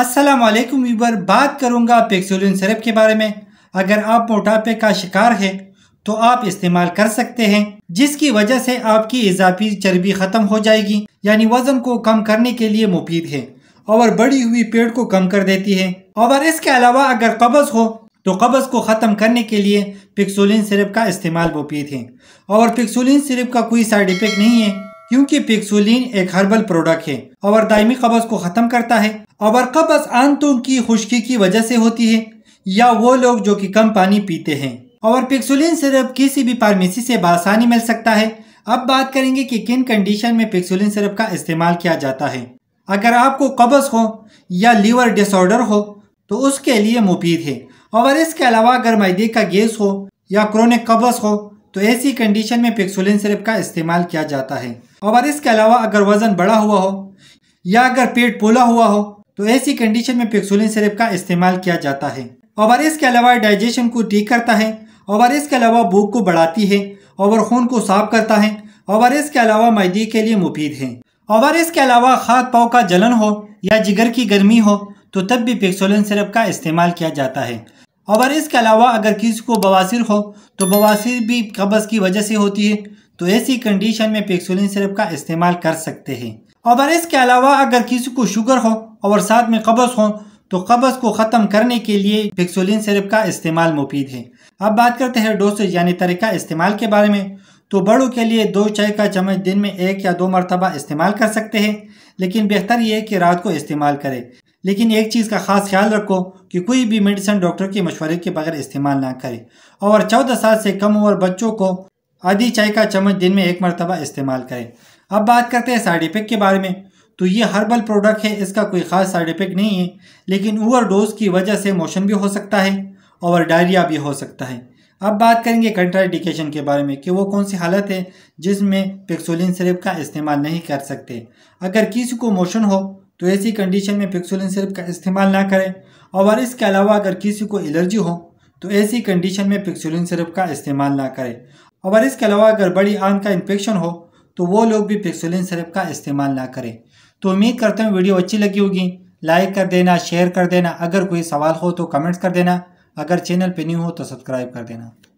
अस्सलाम वालेकुम बात करूंगा पेक्सोलिन सिरप के बारे में अगर आप मोटापे का शिकार है तो आप इस्तेमाल कर सकते हैं जिसकी वजह से आपकी इजाफी चर्बी ख़त्म हो जाएगी यानी वज़न को कम करने के लिए मुफीद है और बढ़ी हुई पेट को कम कर देती है और इसके अलावा अगर कब्ज़ हो तो कब्ज़ को ख़त्म करने के लिए पिक्सोलिन सिरप का इस्तेमाल मुफीद है और पिक्सोलिन सिरप का कोई साइड इफ़ेक्ट नहीं है क्योंकि पिक्सुलिन एक हर्बल प्रोडक्ट है और दायमी कब्ज को खत्म करता है और कब्ज आंतों की खुश्की की वजह से होती है या वो लोग जो कि कम पानी पीते हैं और पिक्सुलिन सिरप किसी भी फार्मेसी से बासानी मिल सकता है अब बात करेंगे कि किन कंडीशन में पिक्सुलिन सिरप का इस्तेमाल किया जाता है अगर आपको कब्ज हो या लीवर डिसऑर्डर हो तो उसके लिए मुफीद है और इसके अलावा अगर मैदे का गैस हो या क्रोनिक कब्ज हो तो ऐसी कंडीशन में पिक्सुलिन सिरप का इस्तेमाल किया जाता है और इसके अलावा अगर वजन बढ़ा हुआ हो या अगर पेट पोला हुआ हो तो ऐसी कंडीशन में पिक्सोलिन सिरप का इस्तेमाल किया जाता है और इसके अलावा डाइजेशन को ठीक करता है और इसके अलावा भूख को बढ़ाती है और खून को साफ करता है और इसके अलावा मैदी के लिए मुफीद है और इसके अलावा खाद पाओ का जलन हो या जिगर की गर्मी हो तो तब भी पिक्सोलिन सिरप का इस्तेमाल किया जाता है और इसके अलावा अगर किसी को बवासिर हो तो बवासिर भी कब्ज़ की वजह से होती है तो ऐसी कंडीशन में पेक्सोलिन सिरप का इस्तेमाल कर सकते हैं और इसके अलावा अगर किसी को शुगर हो और साथ में कब्ज़ हो तो कब्ज़ को ख़त्म करने के लिए पेक्सोलिन सिरप का इस्तेमाल मुफीद है अब बात करते हैं डोसेज यानी तरीका इस्तेमाल के बारे में तो बड़ों के लिए दो चाय का चम्मच दिन में एक या दो मरतबा इस्तेमाल कर सकते हैं लेकिन बेहतर यह है कि रात को इस्तेमाल करें लेकिन एक चीज़ का ख़ास ख्याल रखो कि कोई भी मेडिसिन डॉक्टर के मशवरे के बगैर इस्तेमाल ना करे और चौदह साल से कम उम्र बच्चों को आधी चाय का चम्मच दिन में एक मरतबा इस्तेमाल करें अब बात करते हैं साइड इफ़ेक्ट के बारे में तो ये हर्बल प्रोडक्ट है इसका कोई ख़ास साइड इफ़ेक्ट नहीं है लेकिन ओवर डोज की वजह से मोशन भी हो सकता है और डायरिया भी हो सकता है अब बात करेंगे कंट्राइडिकेशन के बारे में कि वो कौन सी हालत है जिसमें पेक्सोलिन सिरप का इस्तेमाल नहीं कर सकते अगर किसी को मोशन हो तो ऐसी कंडीशन में पिक्सोलिन सिरप का इस्तेमाल ना करें और इसके अलावा अगर किसी को एलर्जी हो तो ऐसी कंडीशन में पिक्सोलिन सिरप का इस्तेमाल ना करें और इसके अलावा अगर बड़ी आंख का इन्फेक्शन हो तो वो लोग भी पिक्सोलिन सिरप का इस्तेमाल ना करें तो उम्मीद करते हूँ वीडियो अच्छी लगी होगी लाइक कर देना शेयर कर देना अगर कोई सवाल हो तो कमेंट्स कर देना अगर चैनल पर न्यू हो तो सब्सक्राइब कर देना